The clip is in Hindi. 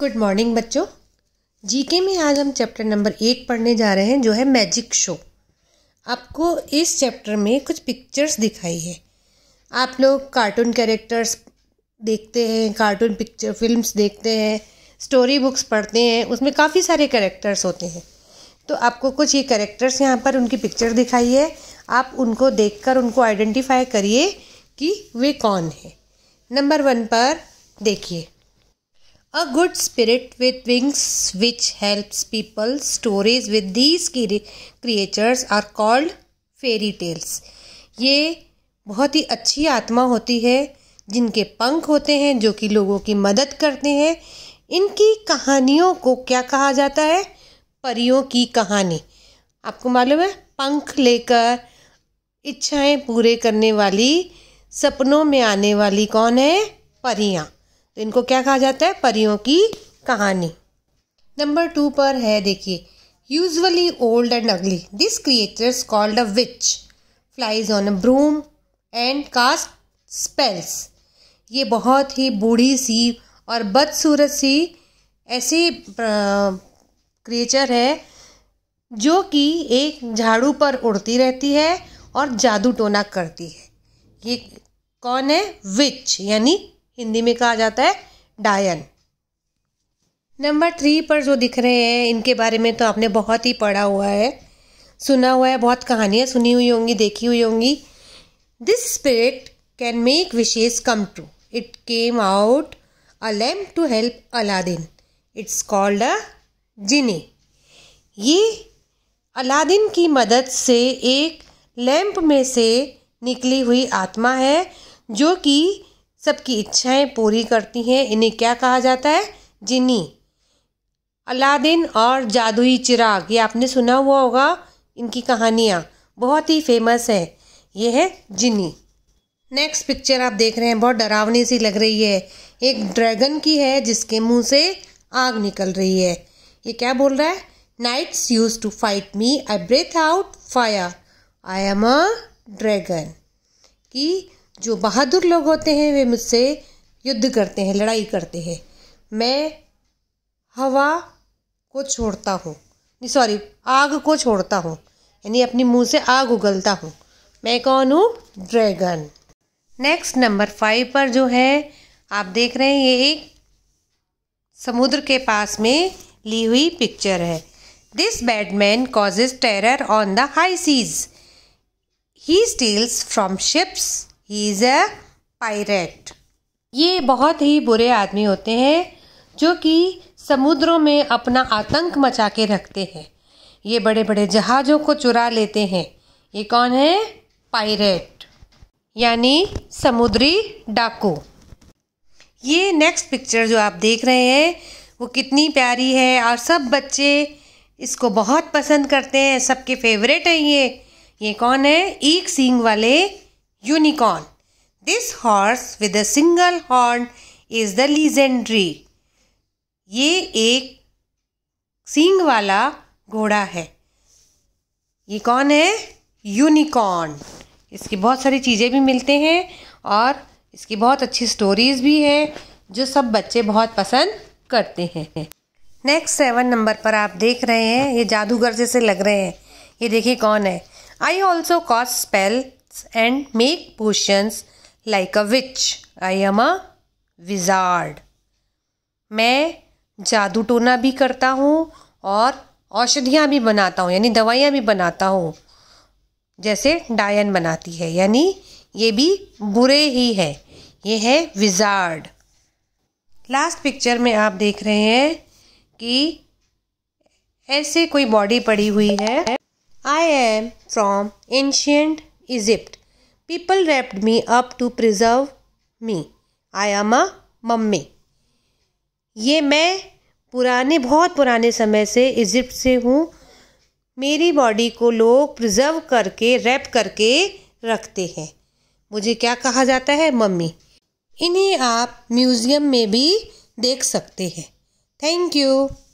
गुड मॉर्निंग बच्चों जीके में आज हम चैप्टर नंबर एट पढ़ने जा रहे हैं जो है मैजिक शो आपको इस चैप्टर में कुछ पिक्चर्स दिखाई है आप लोग कार्टून कैरेक्टर्स देखते हैं कार्टून पिक्चर फिल्म्स देखते हैं स्टोरी बुक्स पढ़ते हैं उसमें काफ़ी सारे कैरेक्टर्स होते हैं तो आपको कुछ ये कैरेक्टर्स यहाँ पर उनकी पिक्चर दिखाई है आप उनको कर उनको आइडेंटिफाई करिए कि वे कौन है नंबर वन पर देखिए A good spirit with wings which helps people. Stories with these creatures are called fairy tales. ये बहुत ही अच्छी आत्मा होती है जिनके पंख होते हैं जो कि लोगों की मदद करते हैं इनकी कहानियों को क्या कहा जाता है परियों की कहानी आपको मालूम है पंख लेकर इच्छाएं पूरे करने वाली सपनों में आने वाली कौन है परियां तो इनको क्या कहा जाता है परियों की कहानी नंबर टू पर है देखिए usually old and ugly this creatures called a witch flies on a broom and cast spells ये बहुत ही बूढ़ी सी और बदसूरत सी ऐसी क्रिएचर है जो कि एक झाड़ू पर उड़ती रहती है और जादू टोना करती है ये कौन है विच यानी हिंदी में कहा जाता है डायन नंबर थ्री पर जो दिख रहे हैं इनके बारे में तो आपने बहुत ही पढ़ा हुआ है सुना हुआ है बहुत कहानियाँ सुनी हुई होंगी देखी हुई होंगी this spirit can make wishes come true it came out a lamp to help Aladdin it's called a genie ये अलादीन की मदद से एक लैम्प में से निकली हुई आत्मा है जो कि सबकी इच्छाएं पूरी करती हैं इन्हें क्या कहा जाता है जिनी अलादीन और जादुई चिराग ये आपने सुना हुआ होगा इनकी कहानियाँ बहुत ही फेमस है ये है जिनी नेक्स्ट पिक्चर आप देख रहे हैं बहुत डरावनी सी लग रही है एक ड्रैगन की है जिसके मुंह से आग निकल रही है ये क्या बोल रहा है knights use to fight me I breathe out fire I am a dragon की जो बहादुर लोग होते हैं वे मुझसे युद्ध करते हैं लड़ाई करते हैं मैं हवा को छोड़ता हूँ नहीं सॉरी आग को छोड़ता हूँ यानी अपने मुंह से आग उगलता हूँ मैं कौन हूँ ड्रैगन नेक्स्ट नंबर फाइव पर जो है आप देख रहे हैं ये एक समुद्र के पास में ली हुई पिक्चर है this bad man causes terror on the high seas he steals from ships he is a pirate ये बहुत ही बुरे आदमी होते हैं जो कि समुद्रों में अपना आतंक मचा के रखते हैं ये बड़े बड़े जहाज़ों को चुरा लेते हैं ये कौन है पायरेट यानी समुद्री डाकू ये नेक्स्ट पिक्चर जो आप देख रहे हैं वो कितनी प्यारी है और सब बच्चे इसको बहुत पसंद करते हैं सबके फेवरेट है ये ये कौन है एक सींग वाले unicorn. This horse with a single horn is the legendary. ये एक सींग वाला घोड़ा है ये कौन है यूनिकॉर्न इसकी बहुत सारी चीज़ें भी मिलते हैं और इसकी बहुत अच्छी स्टोरीज़ भी हैं जो सब बच्चे बहुत पसंद करते हैं नेक्स्ट सेवन नंबर पर आप देख रहे हैं ये जादूगर जैसे लग रहे हैं ये देखिए कौन है I also cast spell and make potions like a witch I am a wizard मैं जादू टोना भी करता हूँ और औषधियाँ भी बनाता हूँ यानी दवाइयाँ भी बनाता हूँ जैसे डायन बनाती है यानी ये भी बुरे ही है ये है विजार्ड लास्ट पिक्चर में आप देख रहे हैं कि ऐसे कोई बॉडी पड़ी हुई है I am from ancient Egypt people wrapped me up to preserve me I am a mummy ये मैं पुराने बहुत पुराने समय से इजिप्ट से हूँ मेरी बॉडी को लोग प्रिजर्व करके रैप करके रखते हैं मुझे क्या कहा जाता है मम्मी इन्हें आप म्यूज़ियम में भी देख सकते हैं थैंक यू